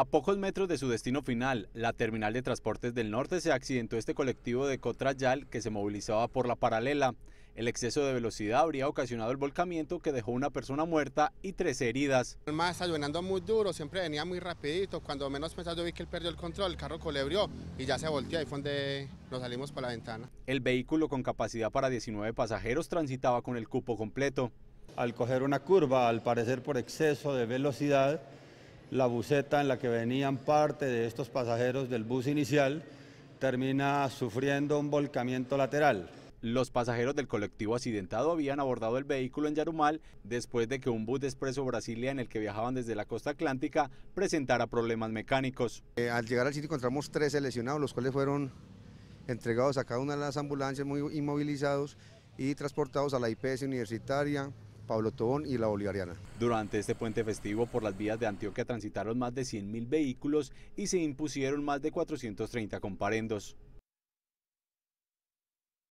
A pocos metros de su destino final, la terminal de transportes del norte se accidentó este colectivo de Cotrayal que se movilizaba por la paralela. El exceso de velocidad habría ocasionado el volcamiento que dejó una persona muerta y tres heridas. El más muy duro, siempre venía muy rapidito. Cuando menos pensaba vi que él perdió el control, el carro colebrió y ya se volteó. Ahí fue donde nos salimos por la ventana. El vehículo con capacidad para 19 pasajeros transitaba con el cupo completo. Al coger una curva, al parecer por exceso de velocidad, la buceta en la que venían parte de estos pasajeros del bus inicial termina sufriendo un volcamiento lateral. Los pasajeros del colectivo accidentado habían abordado el vehículo en Yarumal después de que un bus de Expreso Brasilia en el que viajaban desde la costa atlántica presentara problemas mecánicos. Eh, al llegar al sitio encontramos tres lesionados, los cuales fueron entregados a cada una de las ambulancias muy inmovilizados y transportados a la IPS universitaria, Pablo Tobón y la Bolivariana. Durante este puente festivo por las vías de Antioquia transitaron más de 100.000 vehículos y se impusieron más de 430 comparendos.